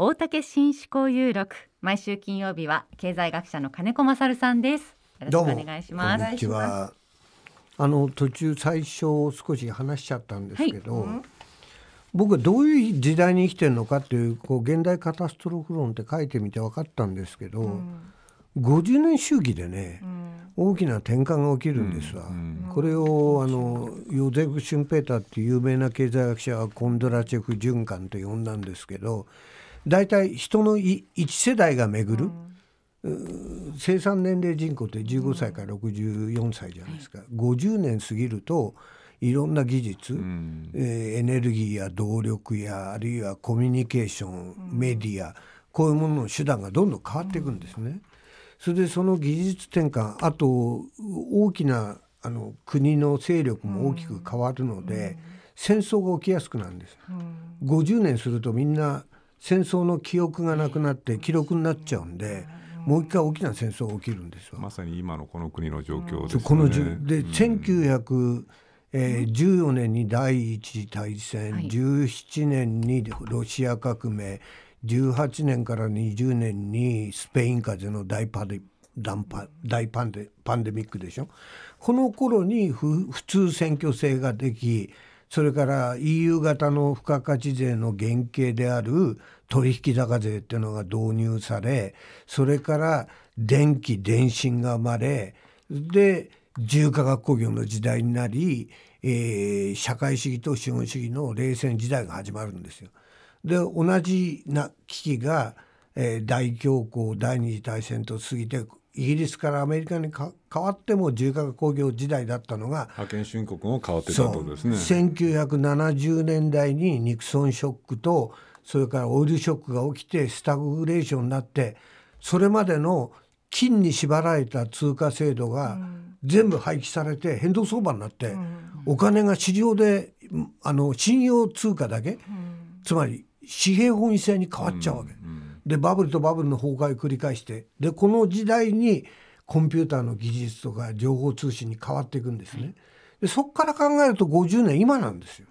大竹新思考有録毎週金曜日は経済学者の金子勝さんですよろしくお願いしますあの途中最初少し話しちゃったんですけど、はいうん、僕はどういう時代に生きてるのかっていうこう現代カタストロフ論って書いてみて分かったんですけど、うん、50年周期でね、うん、大きな転換が起きるんですわ、うんうん、これをあのヨゼフ・シュンペーターっていう有名な経済学者はコンドラチェフ循環と呼んだんですけど大体人の1世代が巡る、うん、生産年齢人口って15歳から64歳じゃないですか、うん、50年過ぎるといろんな技術、うん、えー、エネルギーや動力やあるいはコミュニケーション、うん、メディアこういうものの手段がどんどん変わっていくんですね。それでその技術転換あと大きなあの国の勢力も大きく変わるので、戦争が起きやすくなるんです。50年するとみんな戦争の記憶がなくなって記録になっちゃうんで。もう一回大きな戦争が起きるんですよ。まさに今のこの国の状況です、ね、このじで、うん、1900えー、14年に第一次大戦、はい、17年にロシア革命18年から20年にスペイン風邪の大パデ大パンデパンデミックでしょこの頃に普通選挙制ができそれから EU 型の付加価値税の原型である取引高税っていうのが導入されそれから電気電信が生まれで自由化学工業の時代になり、えー、社会主義と資本主義の冷戦時代が始まるんですよ。で同じな危機が、えー、大恐慌第二次大戦と過ぎてイギリスからアメリカに変わっても重化学工業時代だったのが派遣申告も変わってたとですね1970年代にニクソンショックとそれからオイルショックが起きてスタグレーションになってそれまでの金に縛られた通貨制度が全部廃棄されて変動相場になって、お金が市場であの信用通貨だけ、つまり紙幣本位制に変わっちゃうわけ。うんうんでバブルとバブルの崩壊を繰り返してでこの時代にコンピューターの技術とか情報通信に変わっていくんですね。でそこから考えると50年今なんですよ。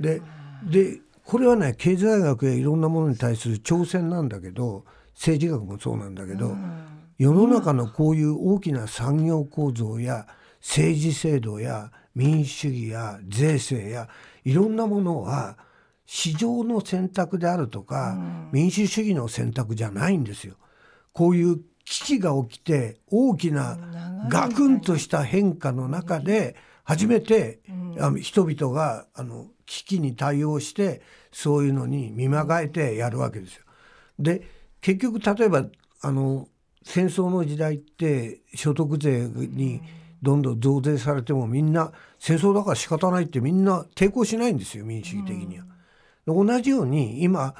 ででこれはね経済学やいろんなものに対する挑戦なんだけど政治学もそうなんだけど、世の中のこういう大きな産業構造や政治制度や民主主義や税制やいろんなものは市場の選択であるとか、民主主義の選択じゃないんですよ。こういう危機が起きて大きなガクンとした変化の中で初めて、あ人々があの危機に対応してそういうのに見まがえてやるわけですよ。で結局例えばあの戦争の時代って所得税にどんどん増税されてもみんな戦争だから仕方ないってみんな抵抗しないんですよ民主主義的には。同じように今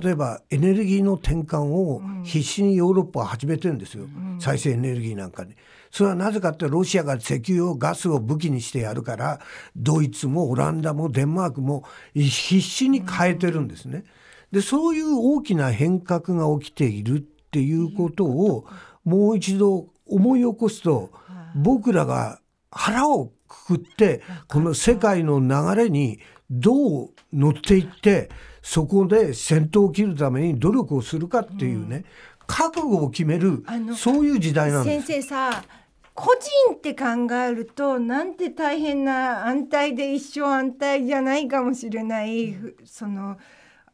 例えばエネルギーの転換を必死にヨーロッパは始めてるんですよ、再生エネルギーなんかに。それはなぜかってロシアが石油をガスを武器にしてやるからドイツもオランダもデンマークも必死に変えてるんですね。でそういう大きな変革が起きているっていうことをもう一度思い起こすと僕らが腹をくくってこの世界の流れにどう乗っていってそこで戦闘を切るために努力をするかっていうね、うん、覚悟を決めるそういう時代なんです。先生さ個人って考えるとなんて大変な安泰で一生安泰じゃないかもしれない、うん、その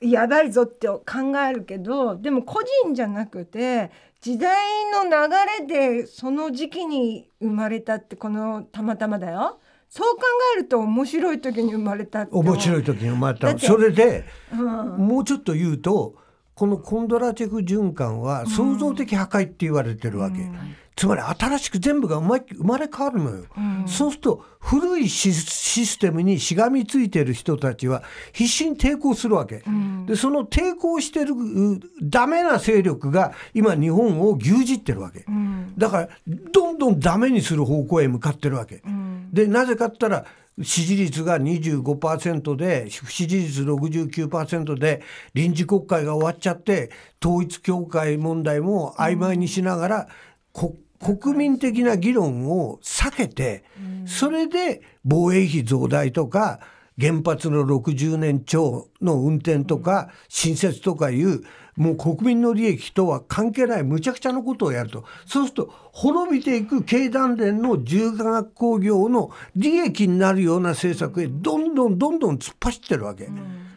やばいぞって考えるけどでも個人じゃなくて時代の流れでその時期に生まれたってこのたまたまだよ。そう考えると面白い時に生まれた面白い時に生まれたそれで、うん、もうちょっと言うとこのコンドラチェフ循環は創造的破壊って言われてるわけ、うん、つまり新しく全部が生まれ変わるのよ、うん、そうすると古いシステムにしがみついてる人たちは必死に抵抗するわけ、うん、でその抵抗してるダメな勢力が今日本を牛耳ってるわけ、だからどんどんダメにする方向へ向かってるわけ、でなぜかって言ったら支持率が25%で不支持率69%で臨時国会が終わっちゃって統一教会問題も曖昧にしながら、うん、国民的な議論を避けて、うん、それで防衛費増大とか、原発の60年超の運転とか新設とかいうもう国民の利益とは関係ないむちゃくちゃなことをやるとそうすると滅びていく経団連の重化学工業の利益になるような政策へどんどんどんどん突っ走ってるわけ。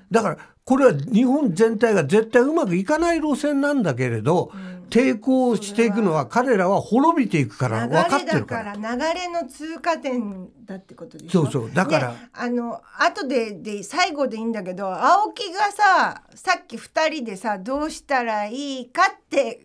だからこれは日本全体が絶対うまくいかない路線なんだけれど、うん抵抗していくのは彼らは滅びていくから分かってるから流れの通過点だってことでしょそうそうだからあの後でで最後でいいんだけど青木がささっき2人でさどうしたらいいかって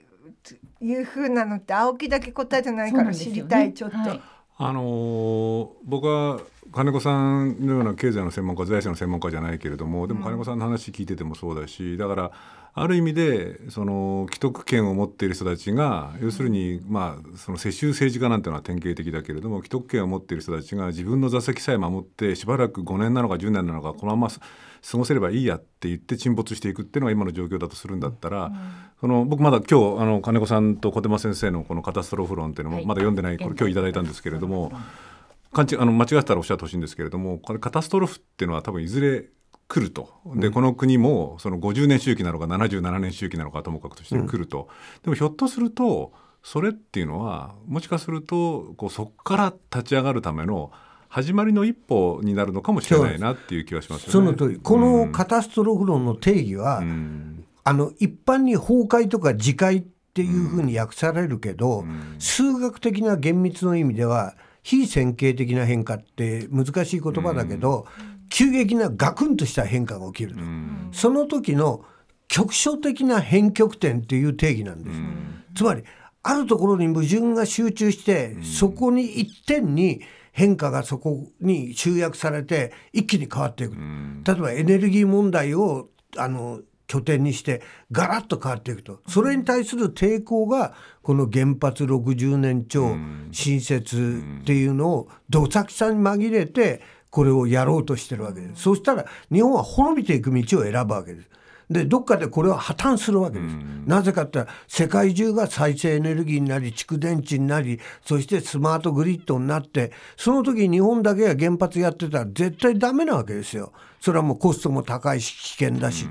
いうふうなのって青木だけ答えてないから知りたい、ね、ちょっと。はい、あのー、僕は金子さんのような経済の専門家財政の専門家じゃないけれどもでも金子さんの話聞いててもそうだしだからある意味でその既得権を持っている人たちが要するにまあその世襲政治家なんていうのは典型的だけれども既得権を持っている人たちが自分の座席さえ守ってしばらく5年なのか10年なのかこのまま過ごせればいいやって言って沈没していくっていうのが今の状況だとするんだったら、その僕まだ今日あの金子さんと小手間先生のこの「カタストロフ論」っていうのもまだ読んでない、これ今日いただいたんですけれども。勘違あの間違ったらおっしゃってほしいんですけれどもこれカタストロフっていうのは多分いずれ来るとでこの国もその50年周期なのか77年周期なのかともかくとして来ると、でもひょっとするとそれっていうのはもしかするとこうそこから立ち上がるための始まりの一歩になるのかもしれないなっていう気はします、ね、その通りこのカタストロフ論の定義は、うん、あの一般に崩壊とか自壊っていうふうに訳されるけど、うん、数学的な厳密の意味では非線形的な変化って難しい言葉だけど、うん、急激なガクンとした変化が起きると、その時の局所的な変局点っていう定義なんです、つまりあるところに矛盾が集中して、そこに一点に変化がそこに集約されて一気に変わっていく、例えばエネルギー問題をあの拠点にしてガラッと変わっていくとそれに対する抵抗がこの原発60年超新設っていうのをどさくさに紛れてこれをやろうとしてるわけです、そしたら日本は滅びていく道を選ぶわけですでどっかでこれは破綻するわけです、なぜかって世界中が再生エネルギーになり蓄電池になりそしてスマートグリッドになってその時日本だけが原発やってたら絶対ダメなわけですよそれはもうコストも高いし危険だし、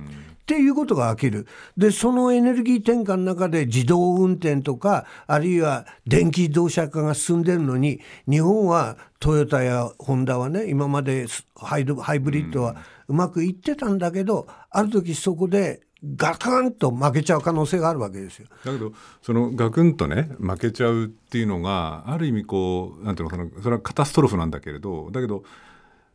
っていうことが起きる。で、そのエネルギー転換の中で自動運転とか、あるいは電気自動車化が進んでるのに、日本はトヨタやホンダはね、今までハイブリッドはうまくいってたんだけど、ある時そこでガクンと負けちゃう可能性があるわけですよ。だけどそのガクンとね負けちゃうっていうのがある意味こうなんていうのそのそれはカタストロフなんだけれどだけど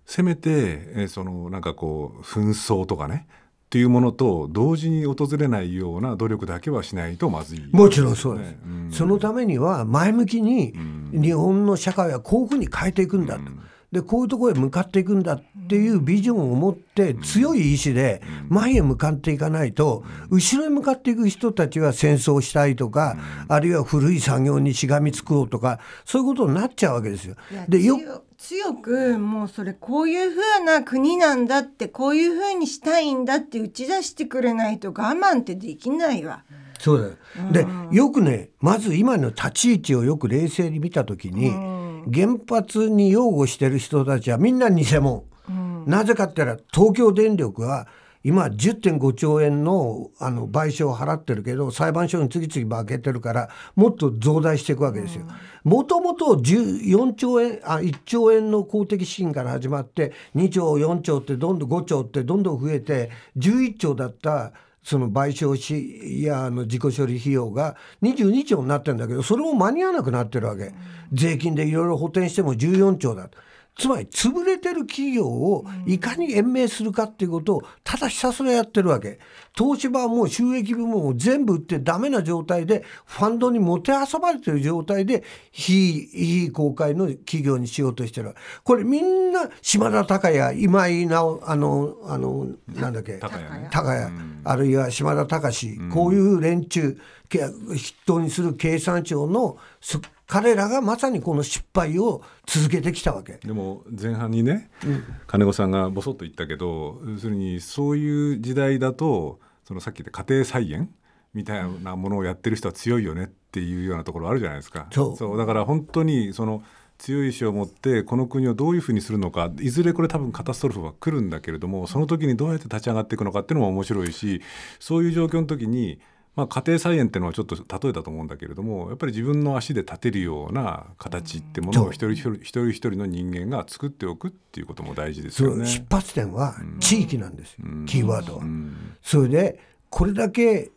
せめてえそのなんかこう紛争とかねというものと同時に訪れないような努力だけはしないとまずい、ね、もちろんそうです、うん、そのためには前向きに日本の社会はこういうふうに変えていくんだと。うんでこういうところへ向かっていくんだっていうビジョンを持って強い意志で前へ向かっていかないと後ろへ向かっていく人たちは戦争したいとかあるいは古い作業にしがみつこうとかそういうことになっちゃうわけですよ。でよ強くもうそれこういうふうな国なんだってこういうふうにしたいんだって打ち出してくれないと我慢ってできないわ。そうだよ、うん、でよくねまず今の立ち位置をよく冷静に見た時に。うん原発に擁護してる人たちはみんな偽物、うん、なぜかって言ったら東京電力は今10.5兆円のあの賠償を払ってるけど裁判所に次々負けてるからもっと増大していくわけですよ。もともと4円あ1兆円の公的資金から始まって2兆4兆ってどんどん5兆ってどんどん増えて11兆だったその賠償しやの自己処理費用が22兆になってるんだけどそれも間に合わなくなってるわけ税金でいろいろ補填しても14兆だと。つまり潰れてる企業をいかに延命するかっていうことをただひたすらやってるわけ東芝はもう収益部門を全部売ってダメな状態でファンドにもてあそばれてる状態で非非公開の企業にしようとしてるこれみんな島田孝也今井直あのあのなんだっけ高谷、あるいは島田隆こういう連中筆頭にする経産省の彼らがまさにこの失敗を続けてきたわけでも前半にね、うん、金子さんがぼそっと言ったけど要するにそういう時代だとそのさっき言った家庭菜園みたいなものをやってる人は強いよねっていうようなところあるじゃないですか。そうだから本当にその強い意志を持ってこの国をどういうふうにするのかいずれこれ多分カタストロフは来るんだけれどもその時にどうやって立ち上がっていくのかっていうのも面白いしそういう状況の時にまあ、家庭菜園っていうのはちょっと例えだと思うんだけれどもやっぱり自分の足で立てるような形ってものを一人一人一人一人の人間が作っておくっていうことも大事ですよね。出発点は地域なんです、うん、キーワードは、うん、それでこれだけ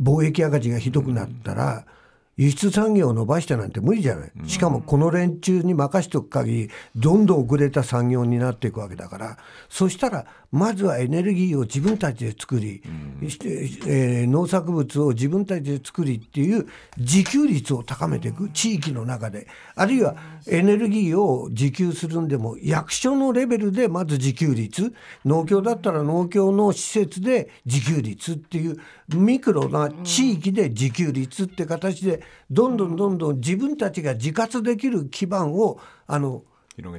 貿易赤字がひどくなったら、輸出産業を伸ばしてなんて無理じゃない、しかもこの連中に任しておく限りどんどん遅れた産業になっていくわけだからそしたらまずはエネルギーを自分たちで作り、うん、してえー、農作物を自分たちで作りっていう自給率を高めていく地域の中であるいはエネルギーを自給するんでも役所のレベルでまず自給率農協だったら農協の施設で自給率っていうミクロな地域で自給率って形でどんどんどんどん自分たちが自活できる基盤をあの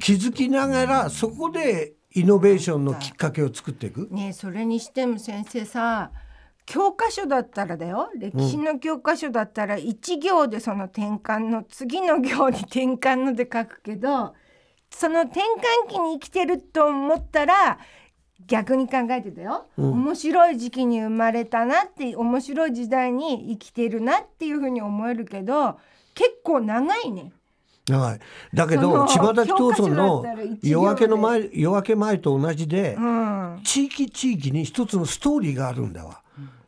気づきながらそこでイノベーションのきっかけを作っていくねそれにしても先生さ教科書だったらだよ歴史の教科書だったら1行でその転換の次の行に転換ので書くけどその転換期に生きてると思ったら逆に考えてたよ、うん、面白い時期に生まれたなって面白い時代に生きてるなっていうふうに思えるけど結構長いねはい、だけど千葉崎闘村の夜明けの前夜明け前と同じで、うん、地域地域に一つのストーリーがあるんだわ。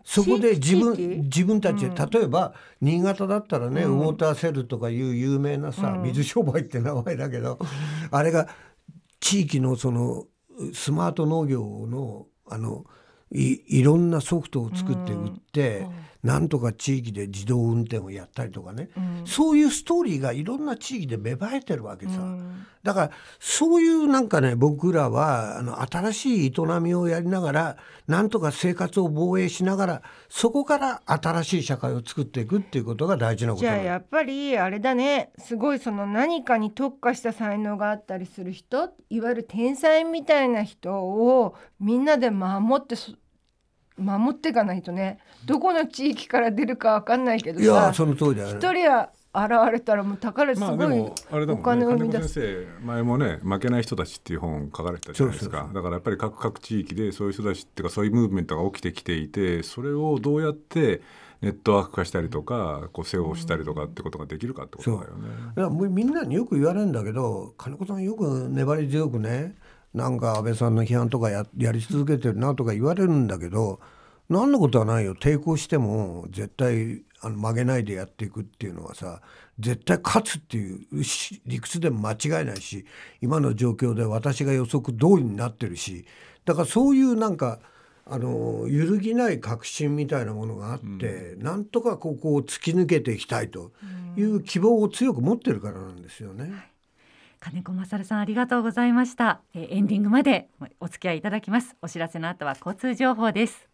そこで自分自分たちで、うん、例えば新潟だったらね、うん、ウォーターセルとかいう有名なさ、水商売って名前だけど、あれが地域のそのスマート農業のあのいいろんなソフトを作って売って、なんとか地域で自動運転をやったりとかね、うん、そういうストーリーがいろんな地域で芽生えてるわけさ、うん、だからそういうなんかね僕らはあの新しい営みをやりながらなんとか生活を防衛しながらそこから新しい社会を作っていくっていうことが大事なことじゃあやっぱりあれだねすごいその何かに特化した才能があったりする人いわゆる天才みたいな人をみんなで守ってそ守っていかないとねどこの地域から出るかわかんないけどいやその通りだ一人は現れたらもう宝すごい、まあ、でもあれだもんね金子先生前もね「負けない人たち」っていう本書かれてたじゃないですかだからやっぱり各各地域でそういう人たちっていうかそういうムーブメントが起きてきていてそれをどうやってネットワーク化したりとかこう背負をしたりとかってことができるかってことだよね。だからみんなによく言われるんだけど金子さんよく粘り強くねなんか安倍さんの批判とかややり続けてるなとか言われるんだけど何のことはないよ抵抗しても絶対あの曲げないでやっていくっていうのはさ絶対勝つっていう理屈でも間違いないし今の状況で私が予測通りになってるしだからそういうなんかあの揺るぎない確信みたいなものがあって、うん、なんとかここを突き抜けていきたいという希望を強く持ってるからなんですよね。うん金子勝さんありがとうございました、えー、エンディングまでお付き合いいただきますお知らせの後は交通情報です